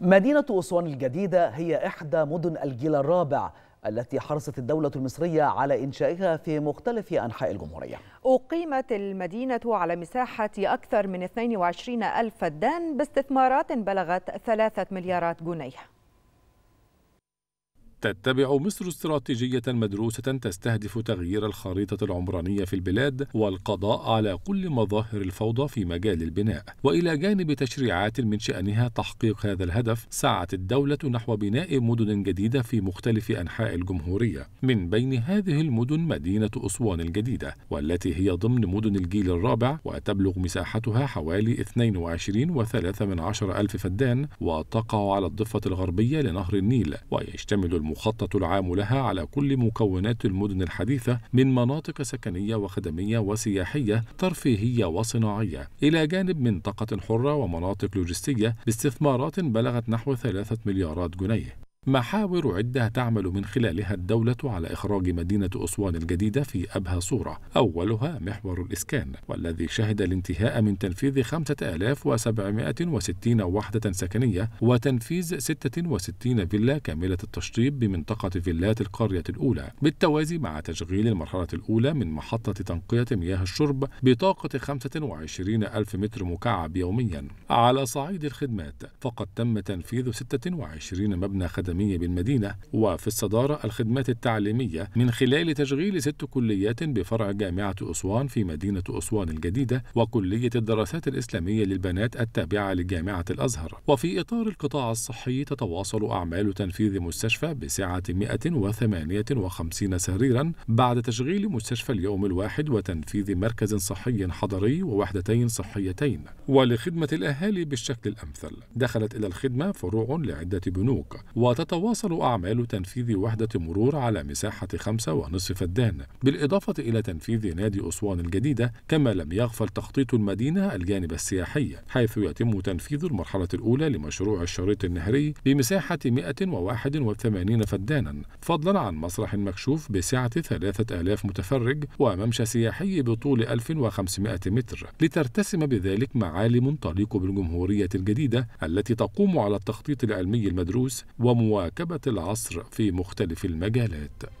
مدينة أسوان الجديدة هي إحدى مدن الجيل الرابع التي حرصت الدولة المصرية على إنشائها في مختلف أنحاء الجمهورية أقيمت المدينة على مساحة أكثر من 22 ألف فدان باستثمارات بلغت 3 مليارات جنيه تتبع مصر استراتيجية مدروسة تستهدف تغيير الخريطة العمرانية في البلاد والقضاء على كل مظاهر الفوضى في مجال البناء، وإلى جانب تشريعات من شأنها تحقيق هذا الهدف، سعت الدولة نحو بناء مدن جديدة في مختلف أنحاء الجمهورية، من بين هذه المدن مدينة أسوان الجديدة، والتي هي ضمن مدن الجيل الرابع وتبلغ مساحتها حوالي 22.3 ألف فدان، وتقع على الضفة الغربية لنهر النيل، ويشتمل المخطط العام لها على كل مكونات المدن الحديثة من مناطق سكنية وخدمية وسياحية ترفيهية وصناعية إلى جانب منطقة حرة ومناطق لوجستية باستثمارات بلغت نحو ثلاثة مليارات جنيه محاور عدة تعمل من خلالها الدولة على إخراج مدينة أسوان الجديدة في أبهى صورة أولها محور الإسكان والذي شهد الانتهاء من تنفيذ 5760 وحدة سكنية وتنفيذ 66 فيلا كاملة التشطيب بمنطقة فيلات القرية الأولى بالتوازي مع تشغيل المرحلة الأولى من محطة تنقية مياه الشرب بطاقة 25 ألف متر مكعب يوميا على صعيد الخدمات فقد تم تنفيذ 26 مبنى خدمات الإسلامية بالمدينة وفي الصدارة الخدمات التعليمية من خلال تشغيل ست كليات بفرع جامعة أسوان في مدينة أسوان الجديدة وكلية الدراسات الإسلامية للبنات التابعة لجامعة الأزهر وفي إطار القطاع الصحي تتواصل أعمال تنفيذ مستشفى بسعة 158 سريرا بعد تشغيل مستشفى اليوم الواحد وتنفيذ مركز صحي حضري ووحدتين صحيتين ولخدمة الأهالي بالشكل الأمثل دخلت إلى الخدمة فروع لعدة بنوك وتت تتواصل أعمال تنفيذ وحدة مرور على مساحة خمسة ونصف فدان بالإضافة إلى تنفيذ نادي أسوان الجديدة كما لم يغفل تخطيط المدينة الجانب السياحي حيث يتم تنفيذ المرحلة الأولى لمشروع الشريط النهري بمساحة 181 فدانا فضلا عن مسرح مكشوف بسعة 3000 متفرج وممشى سياحي بطول 1500 متر لترتسم بذلك معالم تليق بالجمهورية الجديدة التي تقوم على التخطيط العلمي المدروس ومواصلة مواكبة العصر في مختلف المجالات